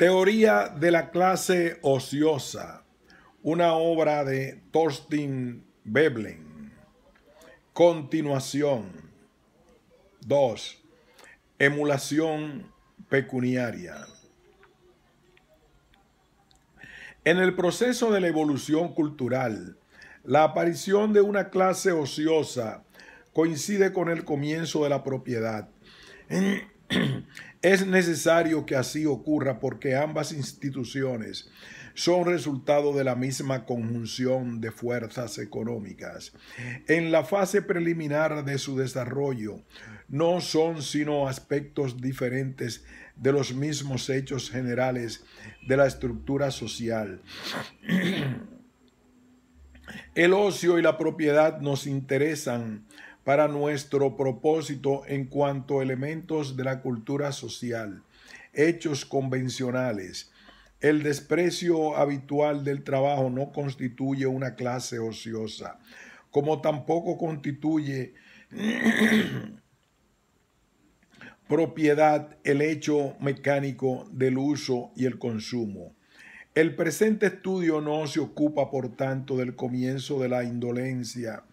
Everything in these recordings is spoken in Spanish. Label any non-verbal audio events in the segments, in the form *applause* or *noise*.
Teoría de la clase ociosa, una obra de Thorstein Veblen. Continuación. 2. Emulación pecuniaria. En el proceso de la evolución cultural, la aparición de una clase ociosa coincide con el comienzo de la propiedad. *clears throat* Es necesario que así ocurra porque ambas instituciones son resultado de la misma conjunción de fuerzas económicas. En la fase preliminar de su desarrollo no son sino aspectos diferentes de los mismos hechos generales de la estructura social. El ocio y la propiedad nos interesan para nuestro propósito en cuanto a elementos de la cultura social, hechos convencionales. El desprecio habitual del trabajo no constituye una clase ociosa, como tampoco constituye *clears throat* propiedad el hecho mecánico del uso y el consumo. El presente estudio no se ocupa, por tanto, del comienzo de la indolencia,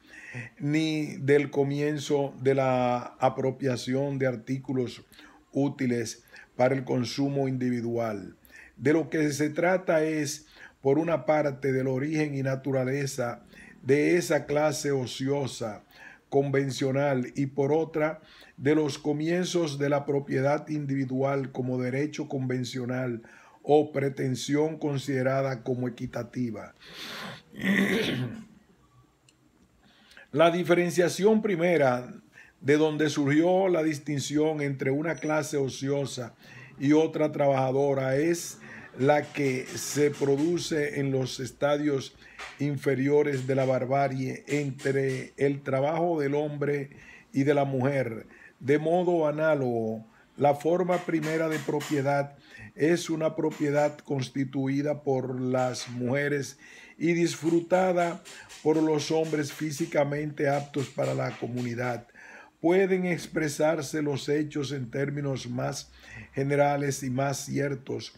ni del comienzo de la apropiación de artículos útiles para el consumo individual. De lo que se trata es, por una parte, del origen y naturaleza de esa clase ociosa, convencional, y por otra, de los comienzos de la propiedad individual como derecho convencional o pretensión considerada como equitativa. La diferenciación primera, de donde surgió la distinción entre una clase ociosa y otra trabajadora, es la que se produce en los estadios inferiores de la barbarie entre el trabajo del hombre y de la mujer. De modo análogo, la forma primera de propiedad es una propiedad constituida por las mujeres y disfrutada por los hombres físicamente aptos para la comunidad. Pueden expresarse los hechos en términos más generales y más ciertos,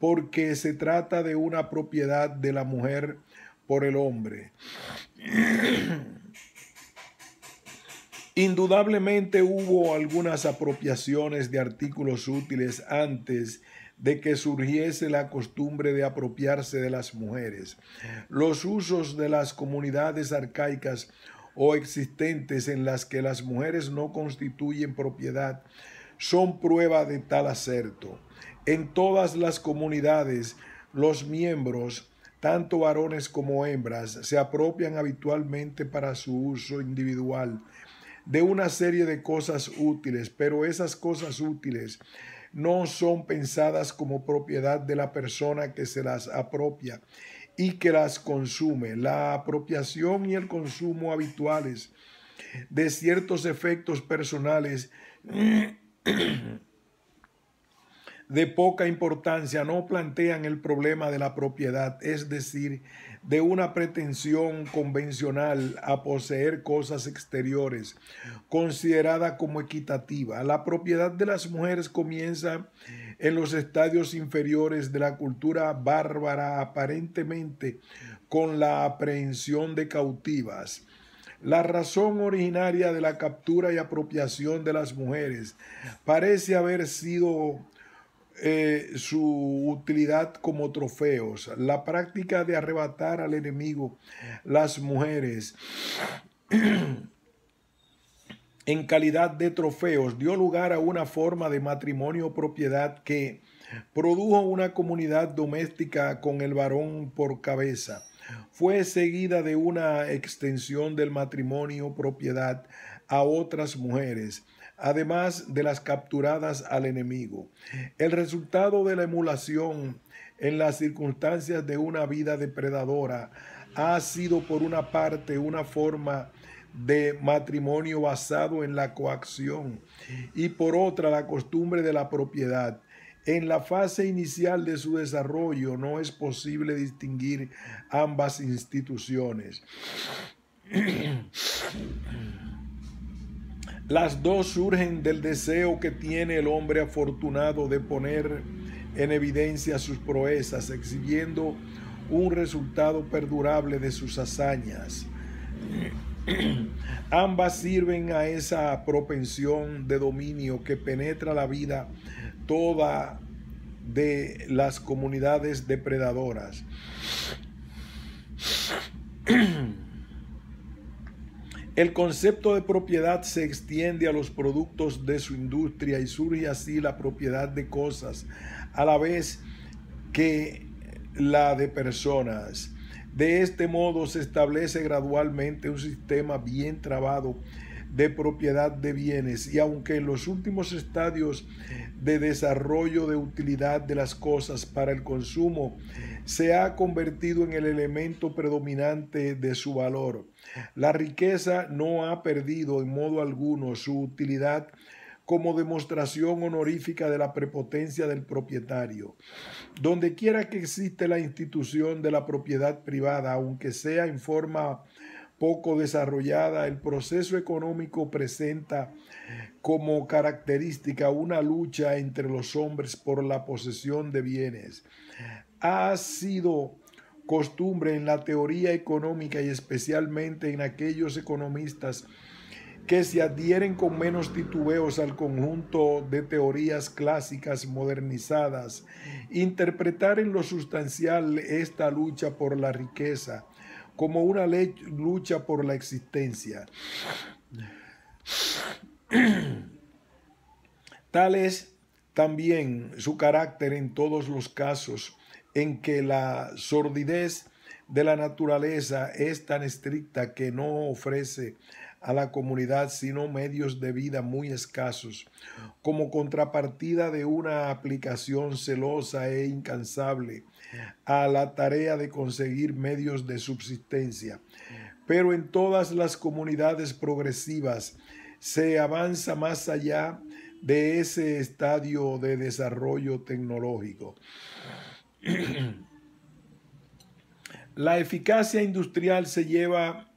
porque se trata de una propiedad de la mujer por el hombre. Indudablemente hubo algunas apropiaciones de artículos útiles antes de que surgiese la costumbre de apropiarse de las mujeres. Los usos de las comunidades arcaicas o existentes en las que las mujeres no constituyen propiedad son prueba de tal acerto. En todas las comunidades, los miembros, tanto varones como hembras, se apropian habitualmente para su uso individual de una serie de cosas útiles, pero esas cosas útiles no son pensadas como propiedad de la persona que se las apropia y que las consume. La apropiación y el consumo habituales de ciertos efectos personales *clears throat* de poca importancia no plantean el problema de la propiedad, es decir, de una pretensión convencional a poseer cosas exteriores, considerada como equitativa. La propiedad de las mujeres comienza en los estadios inferiores de la cultura bárbara, aparentemente con la aprehensión de cautivas. La razón originaria de la captura y apropiación de las mujeres parece haber sido eh, su utilidad como trofeos, la práctica de arrebatar al enemigo las mujeres *clears throat* en calidad de trofeos dio lugar a una forma de matrimonio propiedad que produjo una comunidad doméstica con el varón por cabeza. Fue seguida de una extensión del matrimonio propiedad a otras mujeres además de las capturadas al enemigo. El resultado de la emulación en las circunstancias de una vida depredadora ha sido por una parte una forma de matrimonio basado en la coacción y por otra la costumbre de la propiedad. En la fase inicial de su desarrollo no es posible distinguir ambas instituciones. Las dos surgen del deseo que tiene el hombre afortunado de poner en evidencia sus proezas, exhibiendo un resultado perdurable de sus hazañas. *clears throat* Ambas sirven a esa propensión de dominio que penetra la vida toda de las comunidades depredadoras. *clears throat* El concepto de propiedad se extiende a los productos de su industria y surge así la propiedad de cosas, a la vez que la de personas. De este modo se establece gradualmente un sistema bien trabado de propiedad de bienes y aunque en los últimos estadios de desarrollo de utilidad de las cosas para el consumo se ha convertido en el elemento predominante de su valor. La riqueza no ha perdido en modo alguno su utilidad como demostración honorífica de la prepotencia del propietario. Donde quiera que existe la institución de la propiedad privada, aunque sea en forma poco desarrollada, el proceso económico presenta como característica una lucha entre los hombres por la posesión de bienes ha sido costumbre en la teoría económica y especialmente en aquellos economistas que se adhieren con menos titubeos al conjunto de teorías clásicas modernizadas, interpretar en lo sustancial esta lucha por la riqueza como una lucha por la existencia. Tal es también su carácter en todos los casos en que la sordidez de la naturaleza es tan estricta que no ofrece a la comunidad sino medios de vida muy escasos, como contrapartida de una aplicación celosa e incansable a la tarea de conseguir medios de subsistencia. Pero en todas las comunidades progresivas se avanza más allá de ese estadio de desarrollo tecnológico. La eficacia industrial se lleva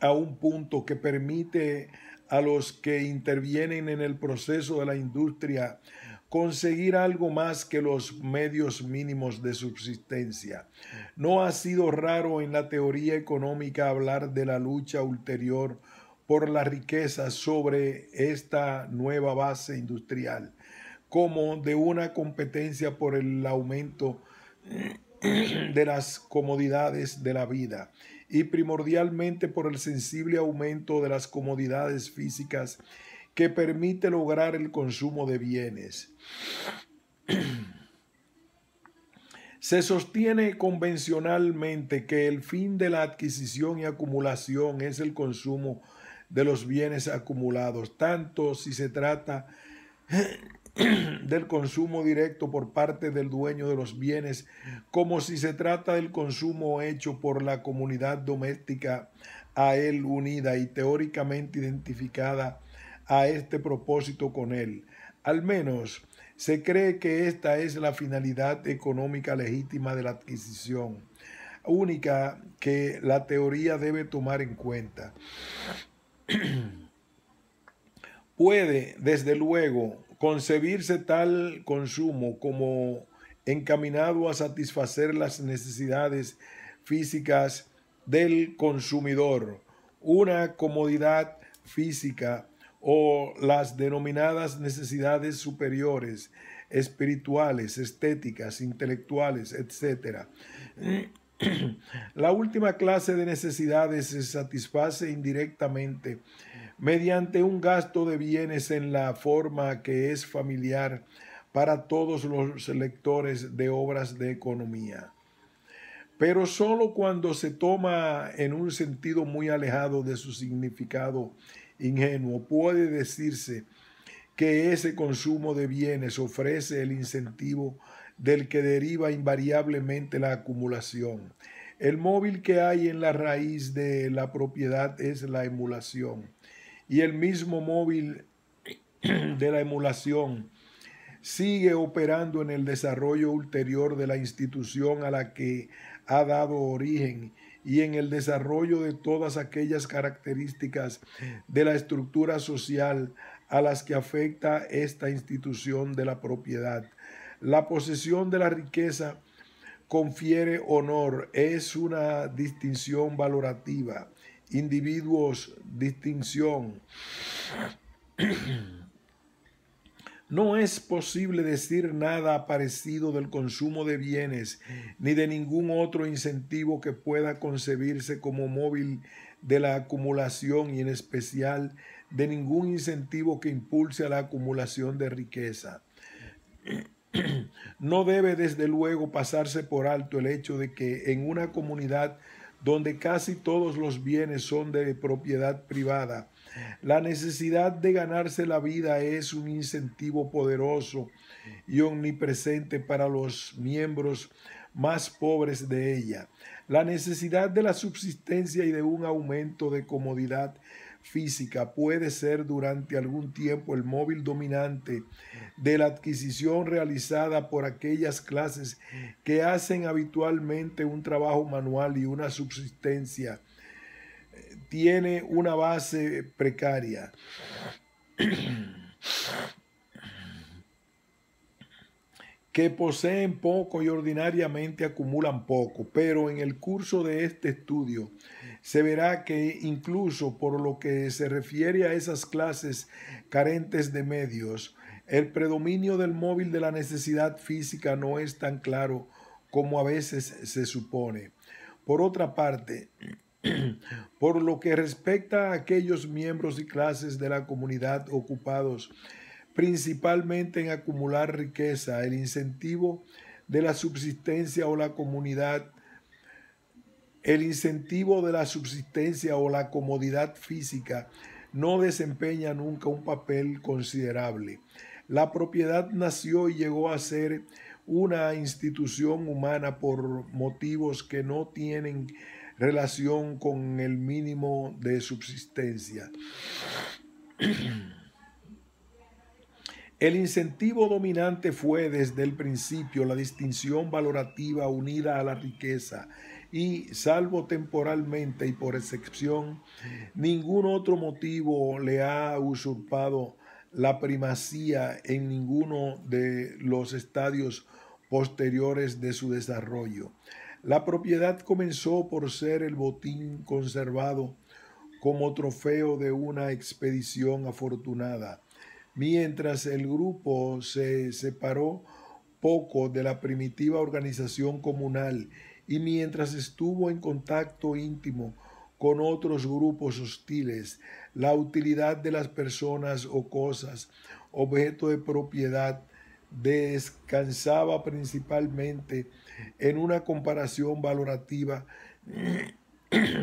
a un punto que permite a los que intervienen en el proceso de la industria conseguir algo más que los medios mínimos de subsistencia. No ha sido raro en la teoría económica hablar de la lucha ulterior por la riqueza sobre esta nueva base industrial, como de una competencia por el aumento de las comodidades de la vida y primordialmente por el sensible aumento de las comodidades físicas que permite lograr el consumo de bienes. Se sostiene convencionalmente que el fin de la adquisición y acumulación es el consumo de los bienes acumulados, tanto si se trata *clears throat* del consumo directo por parte del dueño de los bienes, como si se trata del consumo hecho por la comunidad doméstica a él unida y teóricamente identificada a este propósito con él. Al menos se cree que esta es la finalidad económica legítima de la adquisición, única que la teoría debe tomar en cuenta. *clears throat* Puede, desde luego, concebirse tal consumo como encaminado a satisfacer las necesidades físicas del consumidor, una comodidad física o las denominadas necesidades superiores, espirituales, estéticas, intelectuales, etc. *clears throat* La última clase de necesidades se satisface indirectamente mediante un gasto de bienes en la forma que es familiar para todos los lectores de obras de economía. Pero solo cuando se toma en un sentido muy alejado de su significado ingenuo puede decirse que ese consumo de bienes ofrece el incentivo del que deriva invariablemente la acumulación. El móvil que hay en la raíz de la propiedad es la emulación y el mismo móvil de la emulación sigue operando en el desarrollo ulterior de la institución a la que ha dado origen y en el desarrollo de todas aquellas características de la estructura social a las que afecta esta institución de la propiedad. La posesión de la riqueza confiere honor, es una distinción valorativa individuos distinción. No es posible decir nada parecido del consumo de bienes ni de ningún otro incentivo que pueda concebirse como móvil de la acumulación y en especial de ningún incentivo que impulse a la acumulación de riqueza. No debe desde luego pasarse por alto el hecho de que en una comunidad donde casi todos los bienes son de propiedad privada. La necesidad de ganarse la vida es un incentivo poderoso y omnipresente para los miembros más pobres de ella. La necesidad de la subsistencia y de un aumento de comodidad física puede ser durante algún tiempo el móvil dominante de la adquisición realizada por aquellas clases que hacen habitualmente un trabajo manual y una subsistencia eh, tiene una base precaria. *clears throat* que poseen poco y ordinariamente acumulan poco, pero en el curso de este estudio se verá que incluso por lo que se refiere a esas clases carentes de medios, el predominio del móvil de la necesidad física no es tan claro como a veces se supone. Por otra parte, *clears throat* por lo que respecta a aquellos miembros y clases de la comunidad ocupados principalmente en acumular riqueza, el incentivo de la subsistencia o la comunidad el incentivo de la subsistencia o la comodidad física no desempeña nunca un papel considerable. La propiedad nació y llegó a ser una institución humana por motivos que no tienen relación con el mínimo de subsistencia. El incentivo dominante fue desde el principio la distinción valorativa unida a la riqueza, y salvo temporalmente y por excepción, ningún otro motivo le ha usurpado la primacía en ninguno de los estadios posteriores de su desarrollo. La propiedad comenzó por ser el botín conservado como trofeo de una expedición afortunada, mientras el grupo se separó poco de la primitiva organización comunal y mientras estuvo en contacto íntimo con otros grupos hostiles, la utilidad de las personas o cosas, objeto de propiedad, descansaba principalmente en una comparación valorativa *clears throat*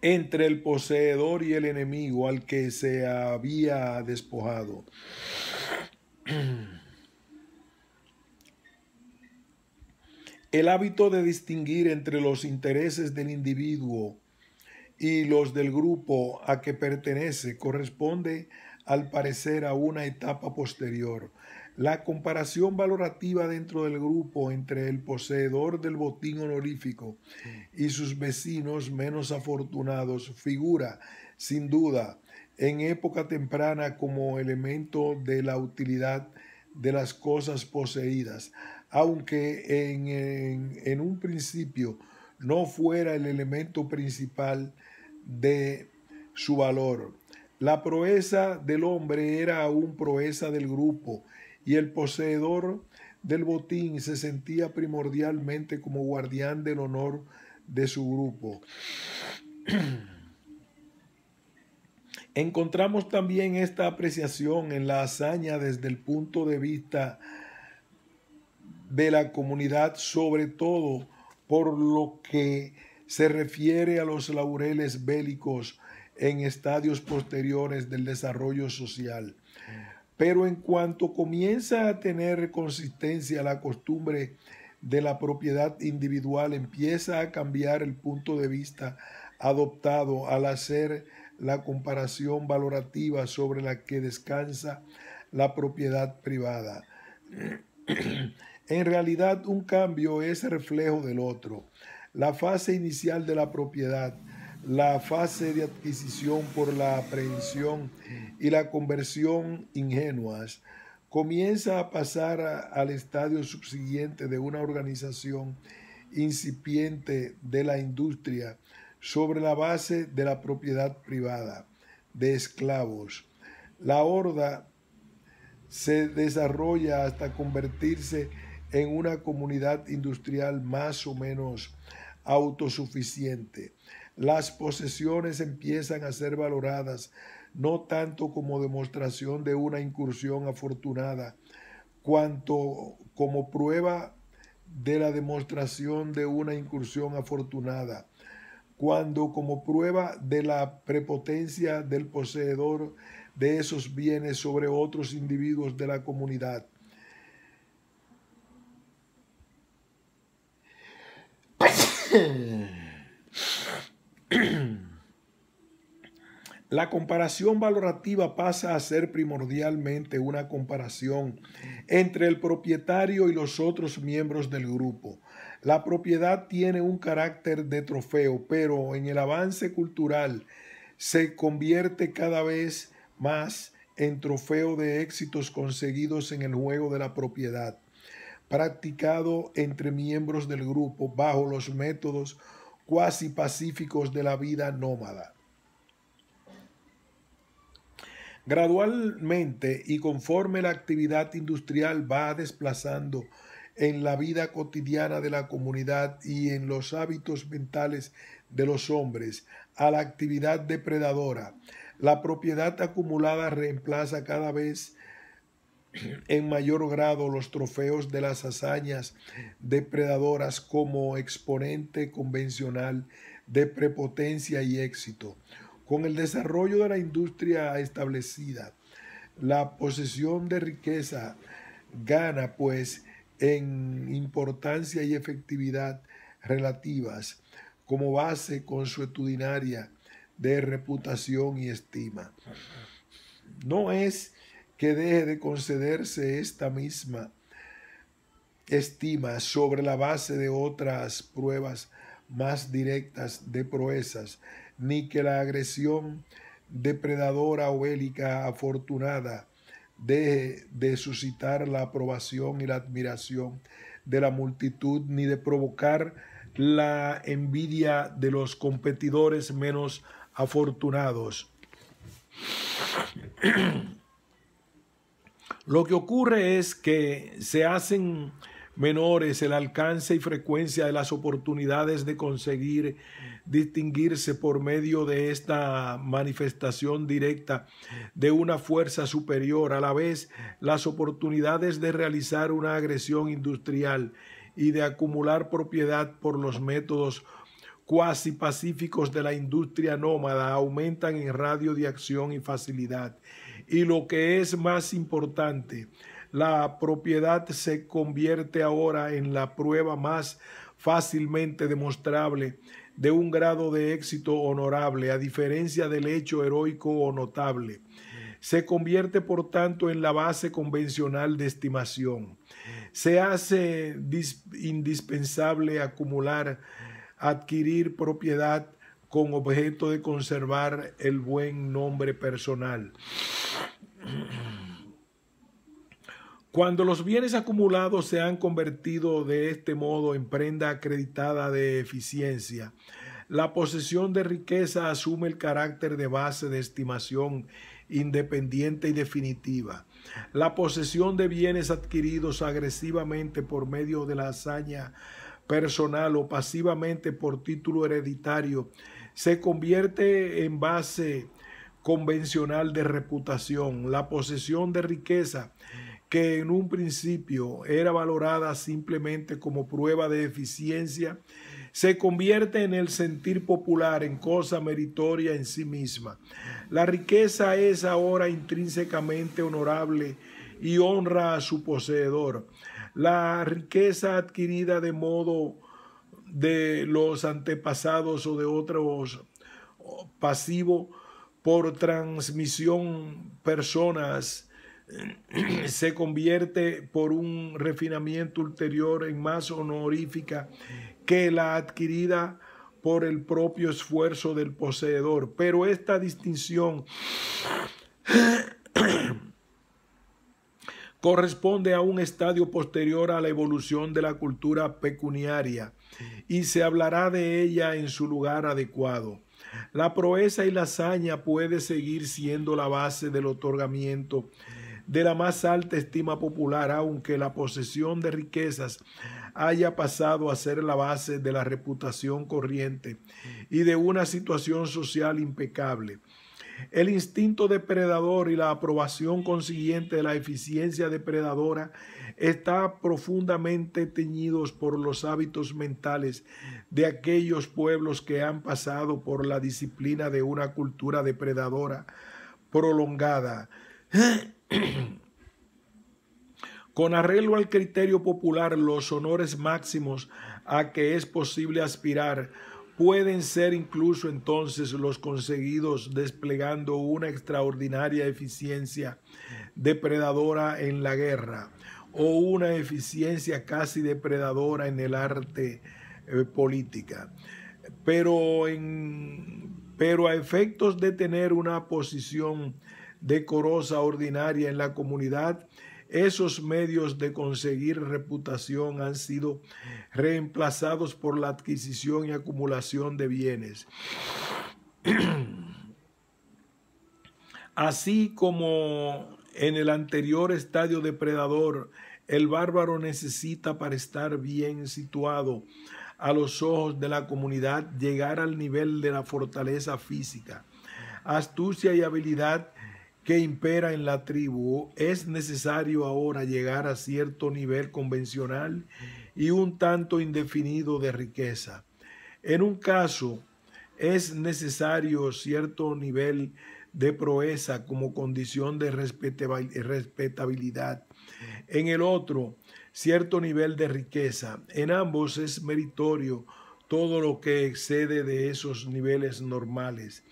entre el poseedor y el enemigo al que se había despojado. *clears throat* El hábito de distinguir entre los intereses del individuo y los del grupo a que pertenece corresponde al parecer a una etapa posterior. La comparación valorativa dentro del grupo entre el poseedor del botín honorífico y sus vecinos menos afortunados figura, sin duda, en época temprana como elemento de la utilidad de las cosas poseídas, aunque en, un principio no fuera el elemento principal de su valor. La proeza del hombre era aún proeza del grupo y el poseedor del botín se sentía primordialmente como guardián del honor de su grupo. *clears throat* Encontramos también esta apreciación en la hazaña desde el punto de vista de la comunidad, sobre todo por lo que se refiere a los laureles bélicos en estadios posteriores del desarrollo social. Pero en cuanto comienza a tener consistencia la costumbre de la propiedad individual, empieza a cambiar el punto de vista adoptado al hacer la comparación valorativa sobre la que descansa la propiedad privada. *clears throat* En realidad un cambio es reflejo del otro. La fase inicial de la propiedad, la fase de adquisición por la aprehensión y la conversión ingenuas, comienza a pasar al estadio subsiguiente de una organización incipiente de la industria sobre la base de la propiedad privada de esclavos. La horda se desarrolla hasta convertirse en en una comunidad industrial más o menos autosuficiente. Las posesiones empiezan a ser valoradas no tanto como demostración de una incursión afortunada, cuanto como prueba de la demostración de una incursión afortunada, cuando como prueba de la prepotencia del poseedor de esos bienes sobre otros individuos de la comunidad. La comparación valorativa pasa a ser primordialmente una comparación entre el propietario y los otros miembros del grupo. La propiedad tiene un carácter de trofeo, pero en el avance cultural se convierte cada vez más en trofeo de éxitos conseguidos en el juego de la propiedad practicado entre miembros del grupo bajo los métodos cuasi pacíficos de la vida nómada. Gradualmente y conforme la actividad industrial va desplazando en la vida cotidiana de la comunidad y en los hábitos mentales de los hombres a la actividad depredadora, la propiedad acumulada reemplaza cada vez en mayor grado los trofeos de las hazañas depredadoras como exponente convencional de prepotencia y éxito. Con el desarrollo de la industria establecida, la posesión de riqueza gana pues en importancia y efectividad relativas como base consuetudinaria de reputación y estima. No es que deje de concederse esta misma estima sobre la base de otras pruebas más directas de proezas, ni que la agresión depredadora o bélica afortunada deje de suscitar la aprobación y la admiración de la multitud, ni de provocar la envidia de los competidores menos afortunados. *clears throat* Lo que ocurre es que se hacen menores el alcance y frecuencia de las oportunidades de conseguir distinguirse por medio de esta manifestación directa de una fuerza superior, a la vez las oportunidades de realizar una agresión industrial y de acumular propiedad por los métodos cuasi pacíficos de la industria nómada aumentan en radio de acción y facilidad y lo que es más importante, la propiedad se convierte ahora en la prueba más fácilmente demostrable de un grado de éxito honorable, a diferencia del hecho heroico o notable. Se convierte, por tanto, en la base convencional de estimación. Se hace indispensable acumular, adquirir propiedad con objeto de conservar el buen nombre personal. Cuando los bienes acumulados se han convertido de este modo en prenda acreditada de eficiencia, la posesión de riqueza asume el carácter de base de estimación independiente y definitiva. La posesión de bienes adquiridos agresivamente por medio de la hazaña personal o pasivamente por título hereditario se convierte en base convencional de reputación, la posesión de riqueza que en un principio era valorada simplemente como prueba de eficiencia, se convierte en el sentir popular, en cosa meritoria en sí misma. La riqueza es ahora intrínsecamente honorable y honra a su poseedor. La riqueza adquirida de modo de los antepasados o de otros pasivos por transmisión personas *clears throat* se convierte por un refinamiento ulterior en más honorífica que la adquirida por el propio esfuerzo del poseedor. Pero esta distinción *clears throat* corresponde a un estadio posterior a la evolución de la cultura pecuniaria y se hablará de ella en su lugar adecuado. La proeza y la hazaña puede seguir siendo la base del otorgamiento de la más alta estima popular, aunque la posesión de riquezas haya pasado a ser la base de la reputación corriente y de una situación social impecable. El instinto depredador y la aprobación consiguiente de la eficiencia depredadora está profundamente teñidos por los hábitos mentales de aquellos pueblos que han pasado por la disciplina de una cultura depredadora prolongada. *clears throat* Con arreglo al criterio popular, los honores máximos a que es posible aspirar pueden ser incluso entonces los conseguidos desplegando una extraordinaria eficiencia depredadora en la guerra o una eficiencia casi depredadora en el arte eh, política. Pero, en, pero a efectos de tener una posición decorosa ordinaria en la comunidad, esos medios de conseguir reputación han sido reemplazados por la adquisición y acumulación de bienes. *clears throat* Así como en el anterior estadio depredador, el bárbaro necesita para estar bien situado a los ojos de la comunidad llegar al nivel de la fortaleza física, astucia y habilidad que impera en la tribu, es necesario ahora llegar a cierto nivel convencional y un tanto indefinido de riqueza. En un caso, es necesario cierto nivel de proeza como condición de respetabilidad. En el otro, cierto nivel de riqueza. En ambos es meritorio todo lo que excede de esos niveles normales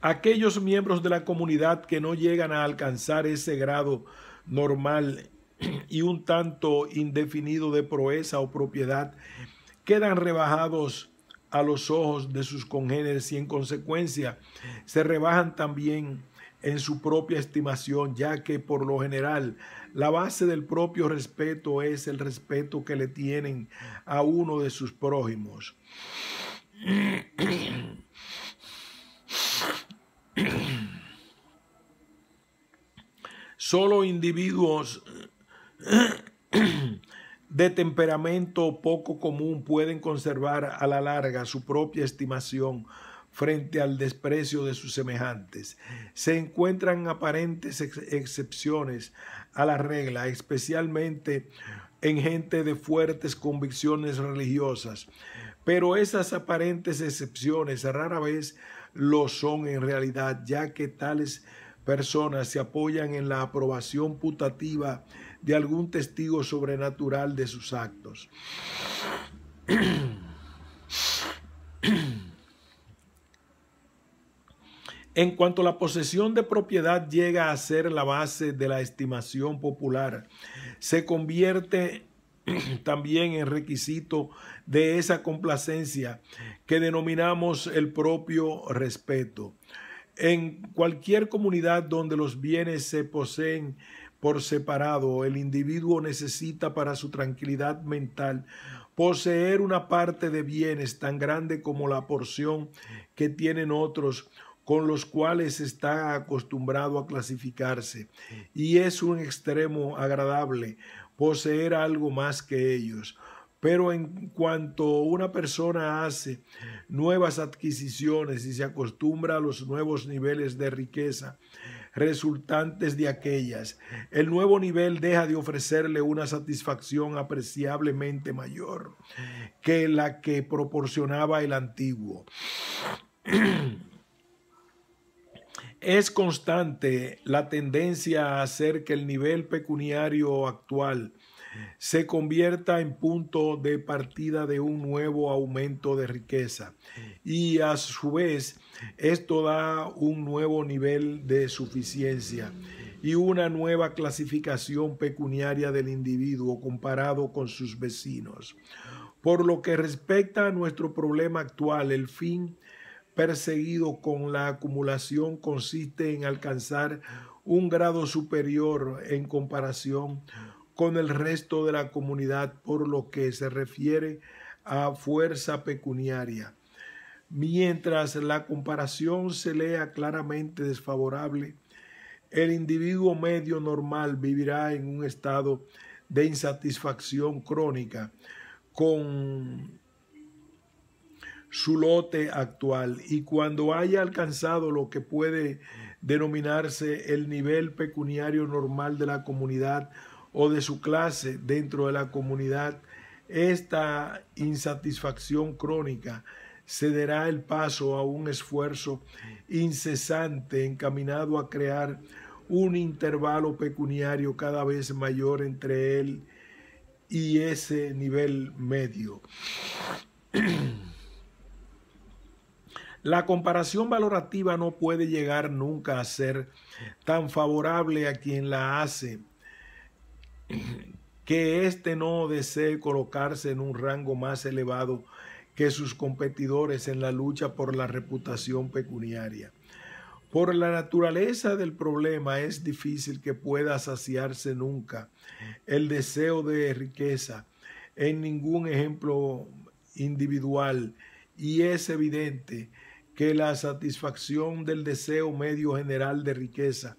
aquellos miembros de la comunidad que no llegan a alcanzar ese grado normal *clears throat* y un tanto indefinido de proeza o propiedad quedan rebajados a los ojos de sus congéneres y en consecuencia se rebajan también en su propia estimación, ya que por lo general la base del propio respeto es el respeto que le tienen a uno de sus prójimos. *clears throat* *clears throat* Solo individuos *clears throat* de temperamento poco común pueden conservar a la larga su propia estimación frente al desprecio de sus semejantes. Se encuentran aparentes excepciones a la regla, especialmente en gente de fuertes convicciones religiosas, pero esas aparentes excepciones rara vez lo son en realidad, ya que tales personas se apoyan en la aprobación putativa de algún testigo sobrenatural de sus actos. En cuanto la posesión de propiedad llega a ser la base de la estimación popular, se convierte *clears throat* también en requisito de esa complacencia que denominamos el propio respeto. En cualquier comunidad donde los bienes se poseen por separado, el individuo necesita para su tranquilidad mental poseer una parte de bienes tan grande como la porción que tienen otros con los cuales está acostumbrado a clasificarse. Y es un extremo agradable poseer algo más que ellos pero en cuanto una persona hace nuevas adquisiciones y se acostumbra a los nuevos niveles de riqueza resultantes de aquellas, el nuevo nivel deja de ofrecerle una satisfacción apreciablemente mayor que la que proporcionaba el antiguo. *clears throat* Es constante la tendencia a hacer que el nivel pecuniario actual se convierta en punto de partida de un nuevo aumento de riqueza y a su vez esto da un nuevo nivel de suficiencia y una nueva clasificación pecuniaria del individuo comparado con sus vecinos. Por lo que respecta a nuestro problema actual, el fin perseguido con la acumulación consiste en alcanzar un grado superior en comparación con el resto de la comunidad por lo que se refiere a fuerza pecuniaria. Mientras la comparación se lea claramente desfavorable, el individuo medio normal vivirá en un estado de insatisfacción crónica con su lote actual y cuando haya alcanzado lo que puede denominarse el nivel pecuniario normal de la comunidad o de su clase dentro de la comunidad, esta insatisfacción crónica cederá el paso a un esfuerzo incesante encaminado a crear un intervalo pecuniario cada vez mayor entre él y ese nivel medio. La comparación valorativa no puede llegar nunca a ser tan favorable a quien la hace *laughs* que éste no desee colocarse en un rango más elevado que sus competidores en la lucha por la reputación pecuniaria. Por la naturaleza del problema es difícil que pueda saciarse nunca el deseo de riqueza en ningún ejemplo individual y es evidente que la satisfacción del deseo medio general de riqueza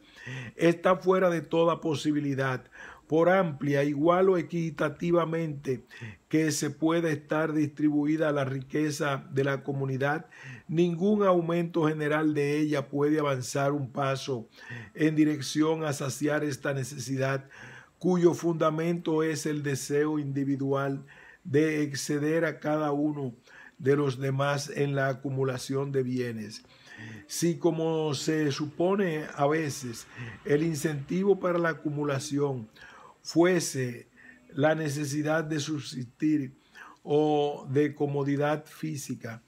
está fuera de toda posibilidad por amplia, igual o equitativamente que se pueda estar distribuida la riqueza de la comunidad, ningún aumento general de ella puede avanzar un paso en dirección a saciar esta necesidad cuyo fundamento es el deseo individual de exceder a cada uno de los demás en la acumulación de bienes. Si como se supone a veces el incentivo para la acumulación fuese la necesidad de subsistir o de comodidad física,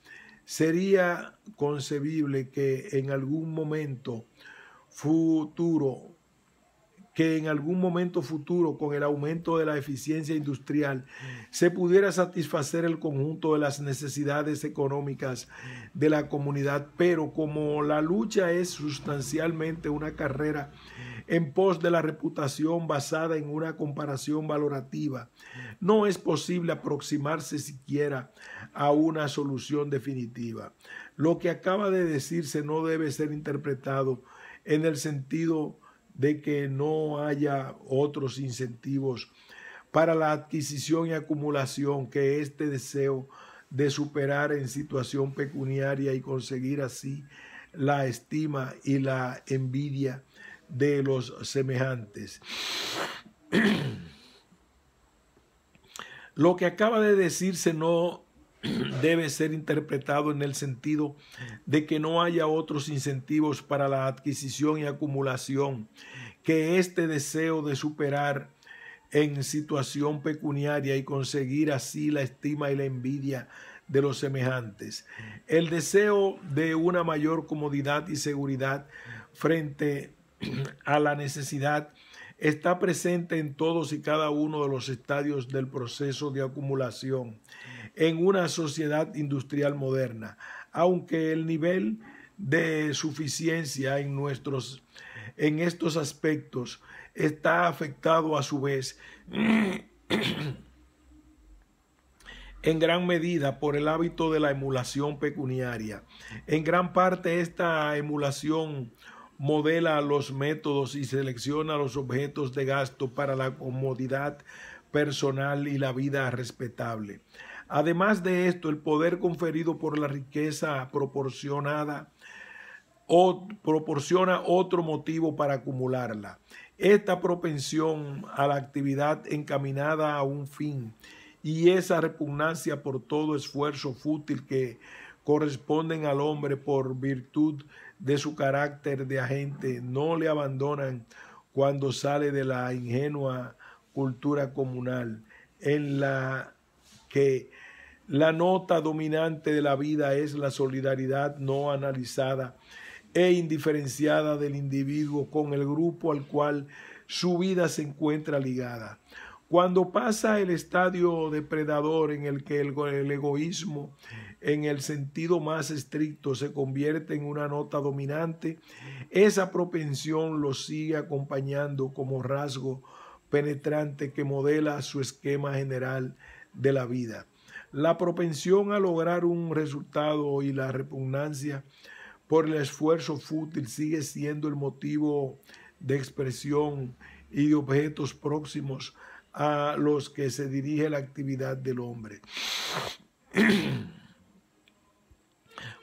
sería concebible que en algún momento futuro, que en algún momento futuro, con el aumento de la eficiencia industrial, se pudiera satisfacer el conjunto de las necesidades económicas de la comunidad. Pero como la lucha es sustancialmente una carrera en pos de la reputación basada en una comparación valorativa. No es posible aproximarse siquiera a una solución definitiva. Lo que acaba de decirse no debe ser interpretado en el sentido de que no haya otros incentivos para la adquisición y acumulación que este deseo de superar en situación pecuniaria y conseguir así la estima y la envidia de los semejantes. Lo que acaba de decirse no *clears throat* debe ser interpretado en el sentido de que no haya otros incentivos para la adquisición y acumulación que este deseo de superar en situación pecuniaria y conseguir así la estima y la envidia de los semejantes. El deseo de una mayor comodidad y seguridad frente a la necesidad está presente en todos y cada uno de los estadios del proceso de acumulación en una sociedad industrial moderna, aunque el nivel de suficiencia en, nuestros, en estos aspectos está afectado a su vez *clears throat* en gran medida por el hábito de la emulación pecuniaria. En gran parte esta emulación modela los métodos y selecciona los objetos de gasto para la comodidad personal y la vida respetable. Además de esto, el poder conferido por la riqueza proporcionada o proporciona otro motivo para acumularla. Esta propensión a la actividad encaminada a un fin y esa repugnancia por todo esfuerzo fútil que corresponden al hombre por virtud de su carácter de agente no le abandonan cuando sale de la ingenua cultura comunal en la que la nota dominante de la vida es la solidaridad no analizada e indiferenciada del individuo con el grupo al cual su vida se encuentra ligada. Cuando pasa el estadio depredador en el que el, el egoísmo en el sentido más estricto se convierte en una nota dominante, esa propensión lo sigue acompañando como rasgo penetrante que modela su esquema general de la vida. La propensión a lograr un resultado y la repugnancia por el esfuerzo fútil sigue siendo el motivo de expresión y de objetos próximos a los que se dirige la actividad del hombre. *clears throat*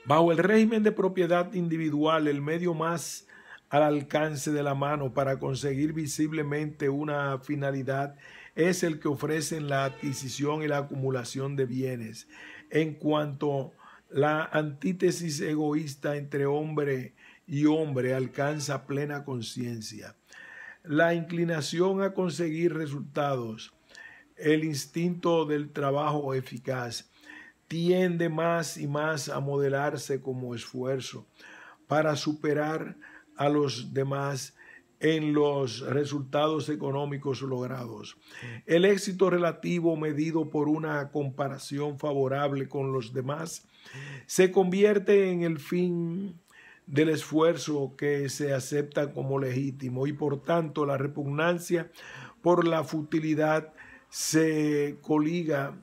Bajo el régimen de propiedad individual, el medio más al alcance de la mano para conseguir visiblemente una finalidad es el que ofrecen la adquisición y la acumulación de bienes. En cuanto la antítesis egoísta entre hombre y hombre alcanza plena conciencia, la inclinación a conseguir resultados, el instinto del trabajo eficaz, tiende más y más a modelarse como esfuerzo para superar a los demás en los resultados económicos logrados. El éxito relativo medido por una comparación favorable con los demás se convierte en el fin del esfuerzo que se acepta como legítimo y por tanto la repugnancia por la futilidad se coliga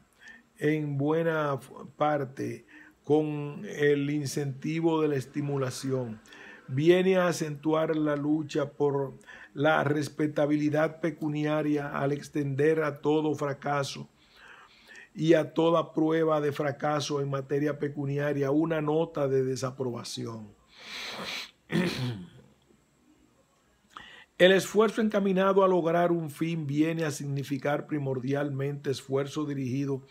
en buena parte con el incentivo de la estimulación. Viene a acentuar la lucha por la respetabilidad pecuniaria al extender a todo fracaso y a toda prueba de fracaso en materia pecuniaria una nota de desaprobación. El esfuerzo encaminado a lograr un fin viene a significar primordialmente esfuerzo dirigido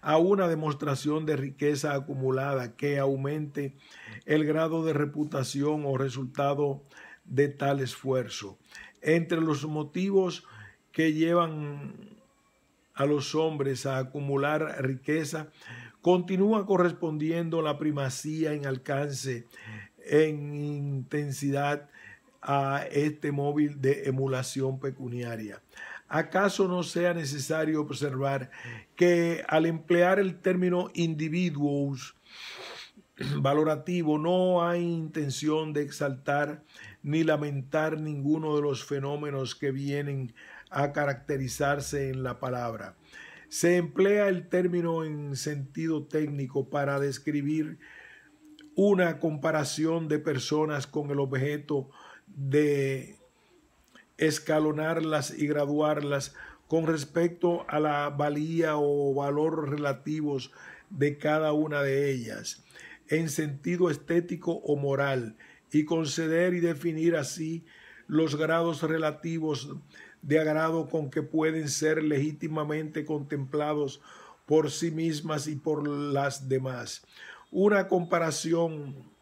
a una demostración de riqueza acumulada que aumente el grado de reputación o resultado de tal esfuerzo. Entre los motivos que llevan a los hombres a acumular riqueza, continúa correspondiendo la primacía en alcance, en intensidad, a este móvil de emulación pecuniaria. ¿Acaso no sea necesario observar que al emplear el término individuos valorativo no hay intención de exaltar ni lamentar ninguno de los fenómenos que vienen a caracterizarse en la palabra? Se emplea el término en sentido técnico para describir una comparación de personas con el objeto de escalonarlas y graduarlas con respecto a la valía o valor relativos de cada una de ellas en sentido estético o moral y conceder y definir así los grados relativos de agrado con que pueden ser legítimamente contemplados por sí mismas y por las demás. Una comparación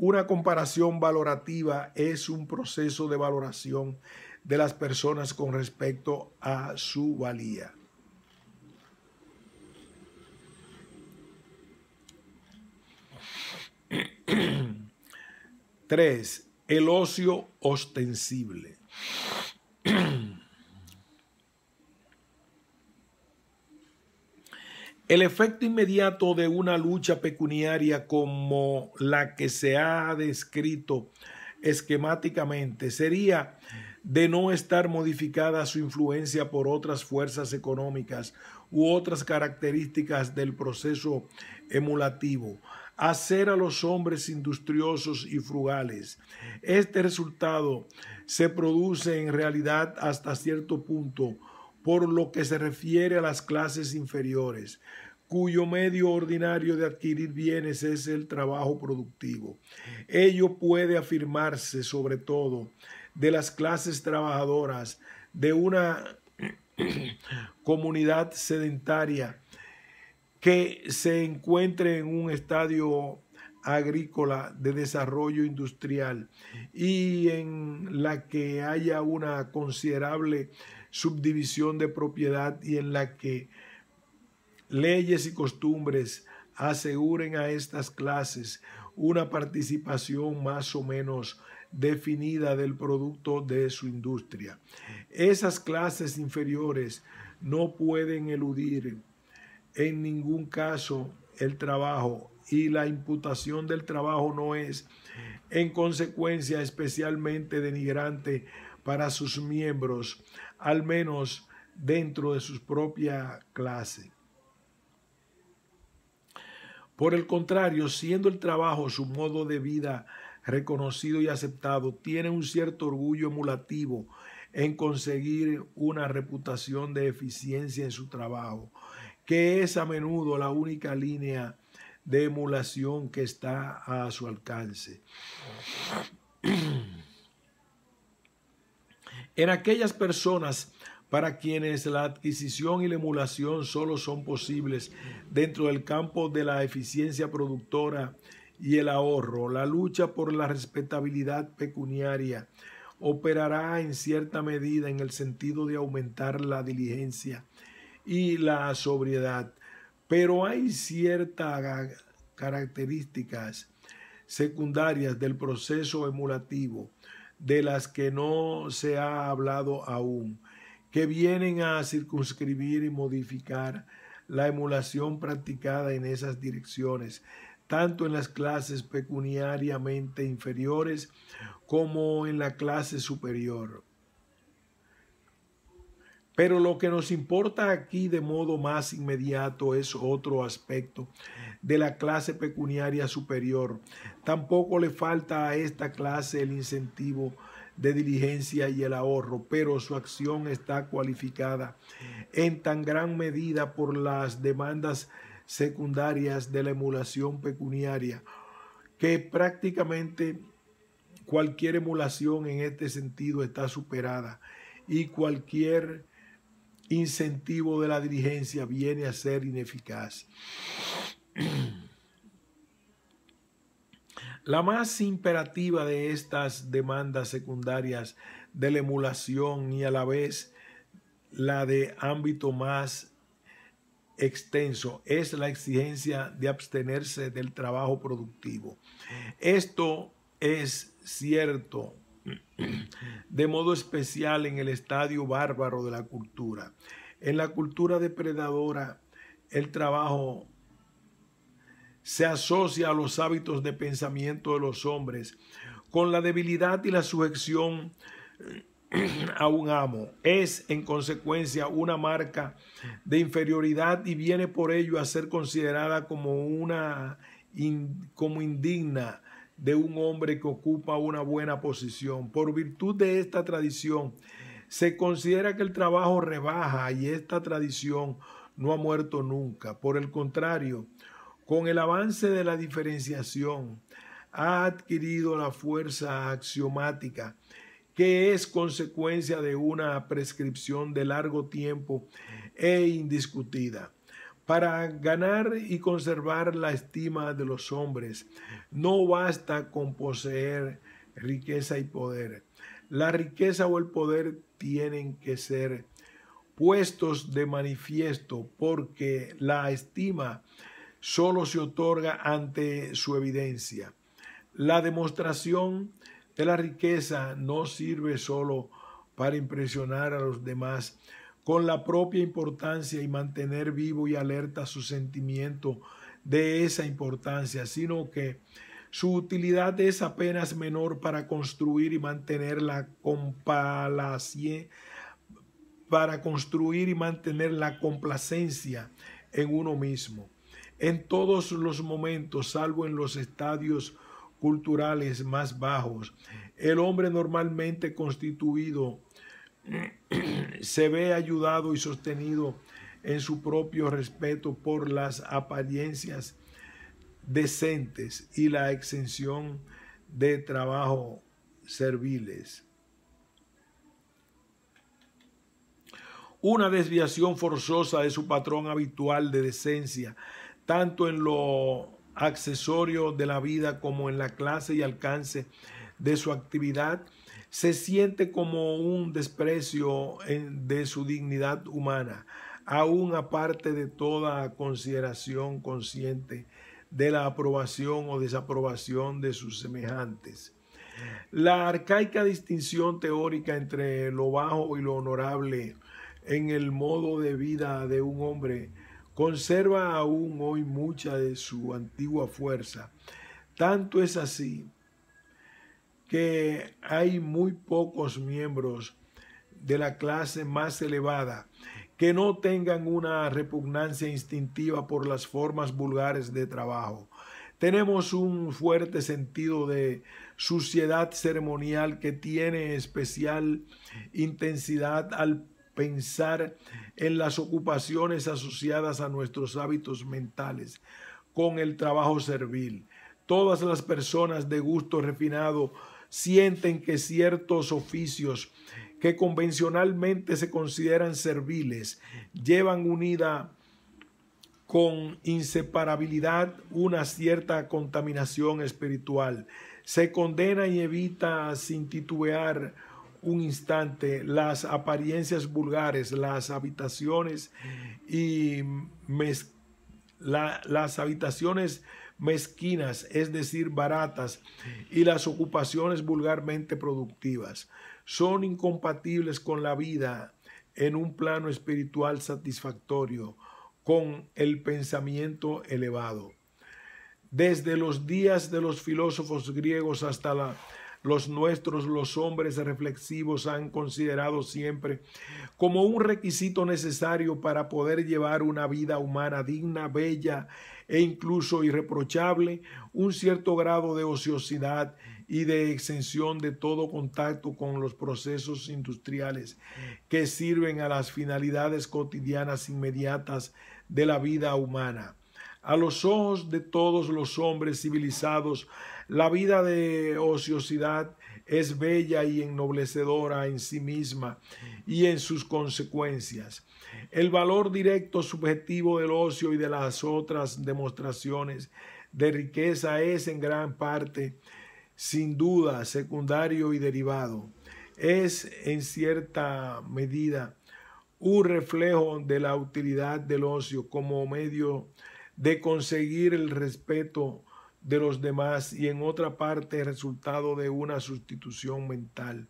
una comparación valorativa es un proceso de valoración de las personas con respecto a su valía. 3. *clears throat* el ocio ostensible. *clears throat* El efecto inmediato de una lucha pecuniaria como la que se ha descrito esquemáticamente sería de no estar modificada su influencia por otras fuerzas económicas u otras características del proceso emulativo, hacer a los hombres industriosos y frugales. Este resultado se produce en realidad hasta cierto punto por lo que se refiere a las clases inferiores, cuyo medio ordinario de adquirir bienes es el trabajo productivo. Ello puede afirmarse sobre todo de las clases trabajadoras de una *clears throat* comunidad sedentaria que se encuentre en un estadio agrícola de desarrollo industrial y en la que haya una considerable subdivisión de propiedad y en la que leyes y costumbres aseguren a estas clases una participación más o menos definida del producto de su industria. Esas clases inferiores no pueden eludir en ningún caso el trabajo y la imputación del trabajo no es en consecuencia especialmente denigrante para sus miembros, al menos dentro de su propia clase. Por el contrario, siendo el trabajo su modo de vida reconocido y aceptado, tiene un cierto orgullo emulativo en conseguir una reputación de eficiencia en su trabajo, que es a menudo la única línea de emulación que está a su alcance. en aquellas personas para quienes la adquisición y la emulación solo son posibles dentro del campo de la eficiencia productora y el ahorro, la lucha por la respetabilidad pecuniaria operará en cierta medida en el sentido de aumentar la diligencia y la sobriedad, pero hay ciertas características secundarias del proceso emulativo de las que no se ha hablado aún, que vienen a circunscribir y modificar la emulación practicada en esas direcciones, tanto en las clases pecuniariamente inferiores como en la clase superior. Pero lo que nos importa aquí de modo más inmediato es otro aspecto de la clase pecuniaria superior. Tampoco le falta a esta clase el incentivo de diligencia y el ahorro, pero su acción está cualificada en tan gran medida por las demandas secundarias de la emulación pecuniaria que prácticamente cualquier emulación en este sentido está superada y cualquier incentivo de la diligencia viene a ser ineficaz. *clears throat* La más imperativa de estas demandas secundarias de la emulación y a la vez la de ámbito más extenso es la exigencia de abstenerse del trabajo productivo. Esto es cierto *clears throat* de modo especial en el estadio bárbaro de la cultura. En la cultura depredadora, el trabajo se asocia a los hábitos de pensamiento de los hombres, con la debilidad y la sujeción a un amo. Es, en consecuencia, una marca de inferioridad y viene por ello a ser considerada como una como indigna de un hombre que ocupa una buena posición. Por virtud de esta tradición, se considera que el trabajo rebaja y esta tradición no ha muerto nunca. Por el contrario, con el avance de la diferenciación, ha adquirido la fuerza axiomática, que es consecuencia de una prescripción de largo tiempo e indiscutida. Para ganar y conservar la estima de los hombres, no basta con poseer riqueza y poder. La riqueza o el poder tienen que ser puestos de manifiesto porque la estima solo se otorga ante su evidencia. La demostración de la riqueza no sirve solo para impresionar a los demás con la propia importancia y mantener vivo y alerta su sentimiento de esa importancia, sino que su utilidad es apenas menor para construir y mantener la para construir y mantener la complacencia en uno mismo en todos los momentos, salvo en los estadios culturales más bajos. El hombre normalmente constituido *clears throat* se ve ayudado y sostenido en su propio respeto por las apariencias decentes y la exención de trabajo serviles. Una desviación forzosa de su patrón habitual de decencia tanto en lo accesorio de la vida como en la clase y alcance de su actividad, se siente como un desprecio eh, de su dignidad humana, aún aparte de toda consideración consciente de la aprobación o desaprobación de sus semejantes. La arcaica distinción teórica entre lo bajo y lo honorable en el modo de vida de un hombre conserva aún hoy mucha de su antigua fuerza. Tanto es así que hay muy pocos miembros de la clase más elevada que no tengan una repugnancia instintiva por las formas vulgares de trabajo. Tenemos un fuerte sentido de suciedad ceremonial que tiene especial intensidad al pensar en las ocupaciones asociadas a nuestros hábitos mentales, con el trabajo servil. Todas las personas de gusto refinado sienten que ciertos oficios que convencionalmente se consideran serviles llevan unida con inseparabilidad una cierta contaminación espiritual. Se condena y evita sin titubear un instante las apariencias vulgares, las habitaciones y las habitaciones mezquinas, es decir, baratas, y las ocupaciones vulgarmente productivas, son incompatibles con la vida en un plano espiritual satisfactorio, con el pensamiento elevado. Desde los días de los filósofos griegos hasta la los nuestros, los hombres reflexivos han considerado siempre como un requisito necesario para poder llevar una vida humana digna, bella e incluso irreprochable, un cierto grado de ociosidad y de exención de todo contacto con los procesos industriales que sirven a las finalidades cotidianas inmediatas de la vida humana. A los ojos de todos los hombres civilizados, la vida de ociosidad es bella y ennoblecedora en sí misma y en sus consecuencias. El valor directo subjetivo del ocio y de las otras demostraciones de riqueza es en gran parte, sin duda, secundario y derivado. Es en cierta medida un reflejo de la utilidad del ocio como medio de conseguir el respeto de los demás y en otra parte resultado de una sustitución mental.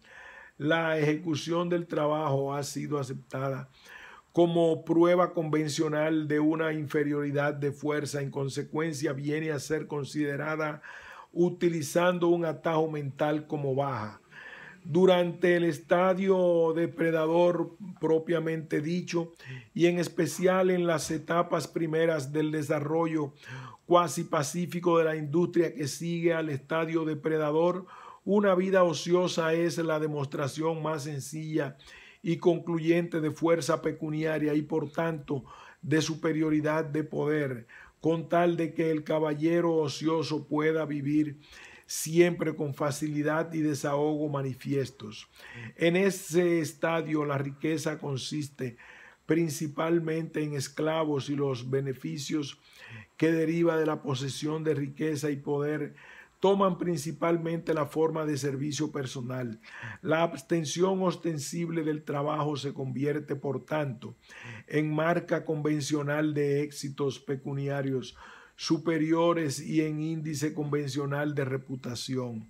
La ejecución del trabajo ha sido aceptada como prueba convencional de una inferioridad de fuerza. En consecuencia, viene a ser considerada utilizando un atajo mental como baja. Durante el estadio depredador propiamente dicho, y en especial en las etapas primeras del desarrollo, cuasi pacífico de la industria que sigue al estadio depredador, una vida ociosa es la demostración más sencilla y concluyente de fuerza pecuniaria y por tanto de superioridad de poder, con tal de que el caballero ocioso pueda vivir siempre con facilidad y desahogo manifiestos. En ese estadio la riqueza consiste principalmente en esclavos y los beneficios que deriva de la posesión de riqueza y poder toman principalmente la forma de servicio personal. La abstención ostensible del trabajo se convierte, por tanto, en marca convencional de éxitos pecuniarios superiores y en índice convencional de reputación.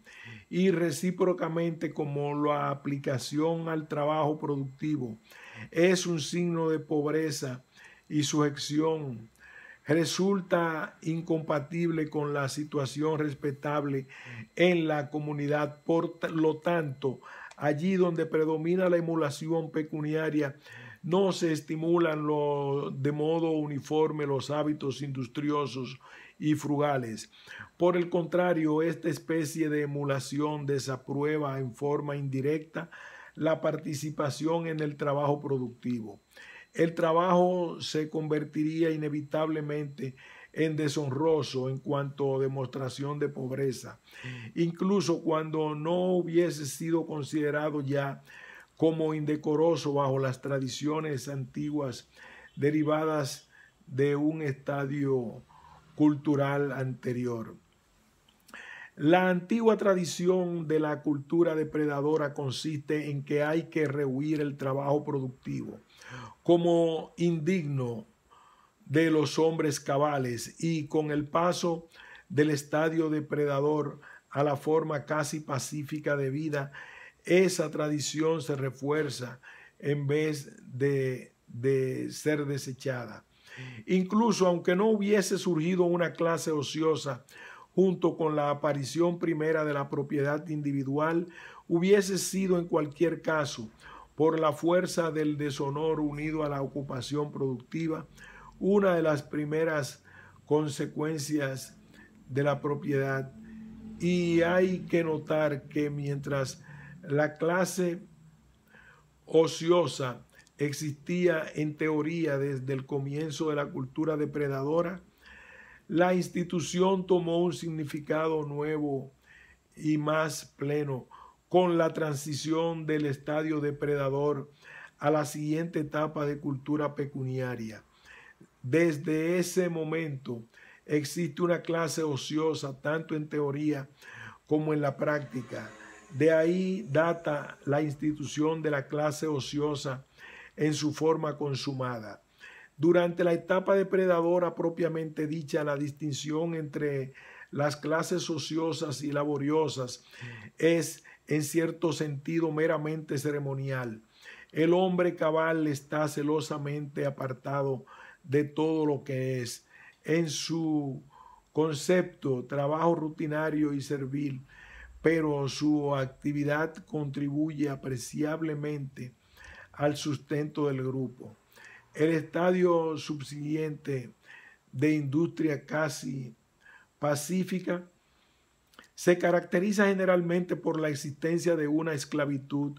Y recíprocamente, como la aplicación al trabajo productivo es un signo de pobreza y sujeción resulta incompatible con la situación respetable en la comunidad. Por lo tanto, allí donde predomina la emulación pecuniaria, no se estimulan de modo uniforme los hábitos industriosos y frugales. Por el contrario, esta especie de emulación desaprueba en forma indirecta la participación en el trabajo productivo el trabajo se convertiría inevitablemente en deshonroso en cuanto a demostración de pobreza, incluso cuando no hubiese sido considerado ya como indecoroso bajo las tradiciones antiguas derivadas de un estadio cultural anterior. La antigua tradición de la cultura depredadora consiste en que hay que rehuir el trabajo productivo como indigno de los hombres cabales y con el paso del estadio depredador a la forma casi pacífica de vida, esa tradición se refuerza en vez de, de ser desechada. Incluso aunque no hubiese surgido una clase ociosa junto con la aparición primera de la propiedad individual, hubiese sido en cualquier caso por la fuerza del deshonor unido a la ocupación productiva, una de las primeras consecuencias de la propiedad. Y hay que notar que mientras la clase ociosa existía en teoría desde el comienzo de la cultura depredadora, la institución tomó un significado nuevo y más pleno con la transición del estadio depredador a la siguiente etapa de cultura pecuniaria. Desde ese momento existe una clase ociosa, tanto en teoría como en la práctica. De ahí data la institución de la clase ociosa en su forma consumada. Durante la etapa depredadora propiamente dicha, la distinción entre las clases ociosas y laboriosas es en cierto sentido meramente ceremonial. El hombre cabal está celosamente apartado de todo lo que es. En su concepto, trabajo rutinario y servil, pero su actividad contribuye apreciablemente al sustento del grupo. El estadio subsiguiente de industria casi pacífica se caracteriza generalmente por la existencia de una esclavitud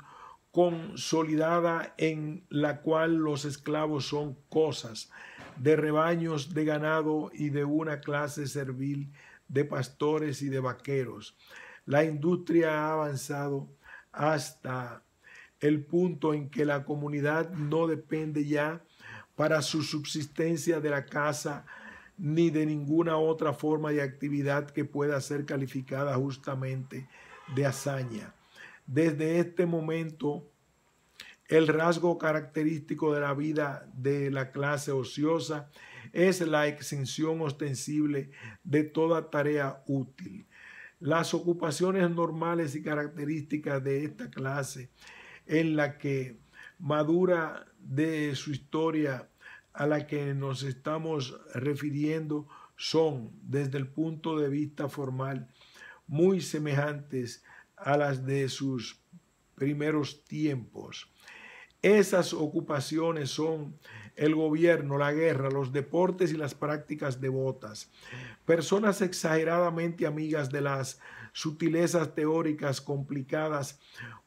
consolidada en la cual los esclavos son cosas de rebaños de ganado y de una clase servil de pastores y de vaqueros. La industria ha avanzado hasta el punto en que la comunidad no depende ya para su subsistencia de la casa ni de ninguna otra forma de actividad que pueda ser calificada justamente de hazaña. Desde este momento, el rasgo característico de la vida de la clase ociosa es la exención ostensible de toda tarea útil. Las ocupaciones normales y características de esta clase en la que madura de su historia a la que nos estamos refiriendo son, desde el punto de vista formal, muy semejantes a las de sus primeros tiempos. Esas ocupaciones son el gobierno, la guerra, los deportes y las prácticas devotas. Personas exageradamente amigas de las sutilezas teóricas complicadas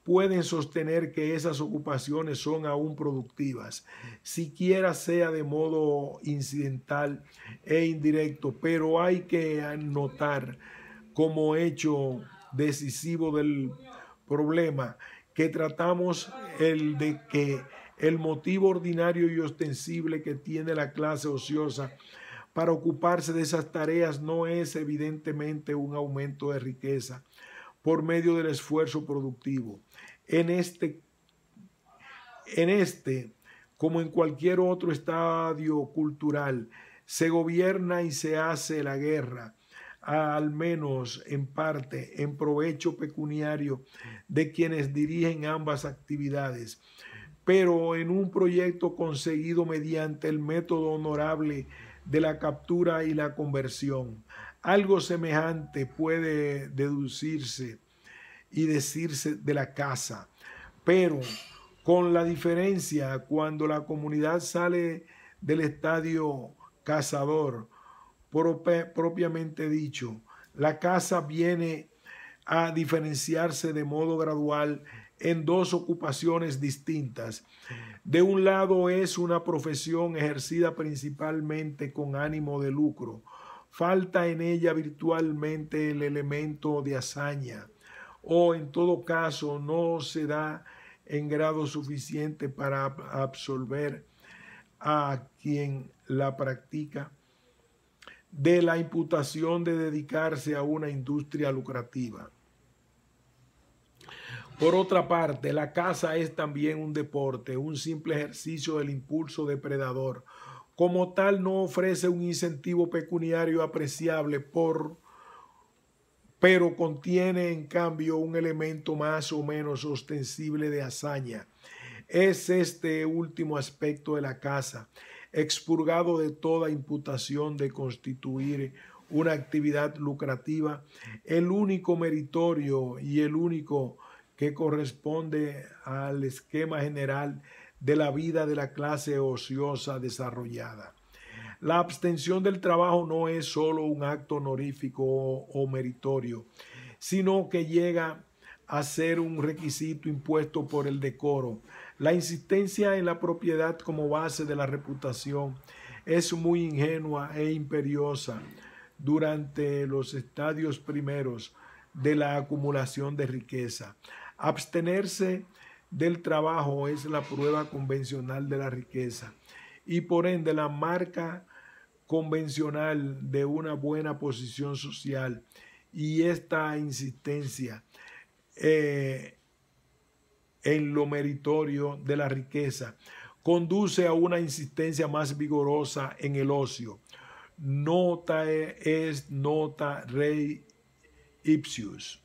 pueden sostener que esas ocupaciones son aún productivas, siquiera sea de modo incidental e indirecto, pero hay que anotar como hecho decisivo del problema que tratamos el de que el motivo ordinario y ostensible que tiene la clase ociosa para ocuparse de esas tareas no es evidentemente un aumento de riqueza, por medio del esfuerzo productivo. En este, en este, como en cualquier otro estadio cultural, se gobierna y se hace la guerra, al menos en parte, en provecho pecuniario de quienes dirigen ambas actividades, pero en un proyecto conseguido mediante el método honorable de la captura y la conversión algo semejante puede deducirse y decirse de la casa, pero con la diferencia cuando la comunidad sale del estadio cazador, propiamente dicho, la casa viene a diferenciarse de modo gradual en dos ocupaciones distintas. De un lado es una profesión ejercida principalmente con ánimo de lucro, falta en ella virtualmente el elemento de hazaña o en todo caso no se da en grado suficiente para absolver a quien la practica de la imputación de dedicarse a una industria lucrativa. Por otra parte, la caza es también un deporte, un simple ejercicio del impulso depredador, como tal no ofrece un incentivo pecuniario apreciable por pero contiene en cambio un elemento más o menos ostensible de hazaña. Es este último aspecto de la casa, expurgado de toda imputación de constituir una actividad lucrativa, el único meritorio y el único que corresponde al esquema general de la vida de la clase ociosa desarrollada. La abstención del trabajo no es solo un acto honorífico o meritorio, sino que llega a ser un requisito impuesto por el decoro. La insistencia en la propiedad como base de la reputación es muy ingenua e imperiosa durante los estadios primeros de la acumulación de riqueza. Abstenerse del trabajo es la prueba convencional de la riqueza y por ende la marca convencional de una buena posición social y esta insistencia eh, en lo meritorio de la riqueza conduce a una insistencia más vigorosa en el ocio. Nota es nota rei ipsius.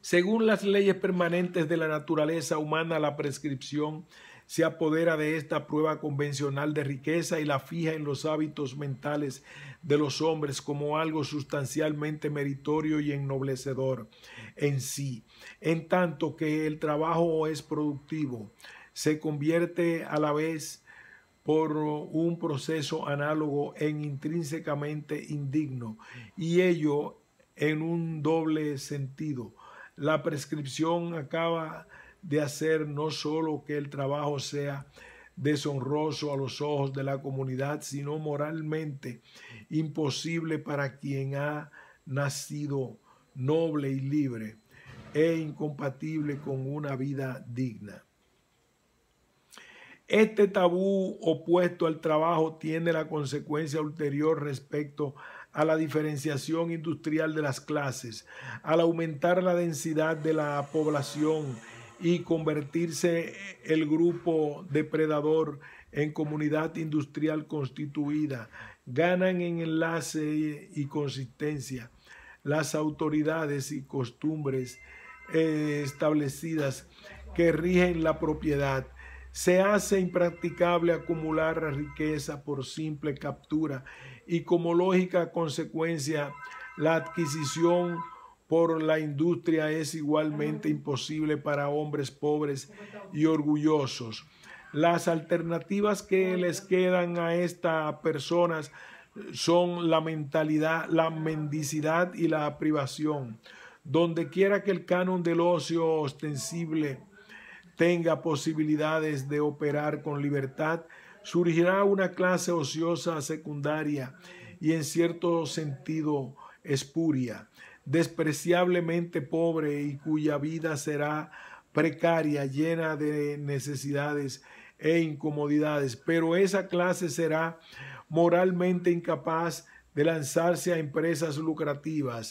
Según las leyes permanentes de la naturaleza humana, la prescripción se apodera de esta prueba convencional de riqueza y la fija en los hábitos mentales de los hombres como algo sustancialmente meritorio y ennoblecedor en sí. En tanto que el trabajo es productivo, se convierte a la vez por un proceso análogo en intrínsecamente indigno y ello en un doble sentido la prescripción acaba de hacer no solo que el trabajo sea deshonroso a los ojos de la comunidad, sino moralmente imposible para quien ha nacido noble y libre e incompatible con una vida digna. Este tabú opuesto al trabajo tiene la consecuencia ulterior respecto a a la diferenciación industrial de las clases, al aumentar la densidad de la población y convertirse el grupo depredador en comunidad industrial constituida, ganan en enlace y consistencia las autoridades y costumbres eh, establecidas que rigen la propiedad. Se hace impracticable acumular riqueza por simple captura y como lógica consecuencia la adquisición por la industria es igualmente imposible para hombres pobres y orgullosos. Las alternativas que les quedan a estas personas son la mentalidad, la mendicidad y la privación. Donde quiera que el canon del ocio ostensible tenga posibilidades de operar con libertad, surgirá una clase ociosa secundaria y en cierto sentido espuria, despreciablemente pobre y cuya vida será precaria, llena de necesidades e incomodidades, pero esa clase será moralmente incapaz de lanzarse a empresas lucrativas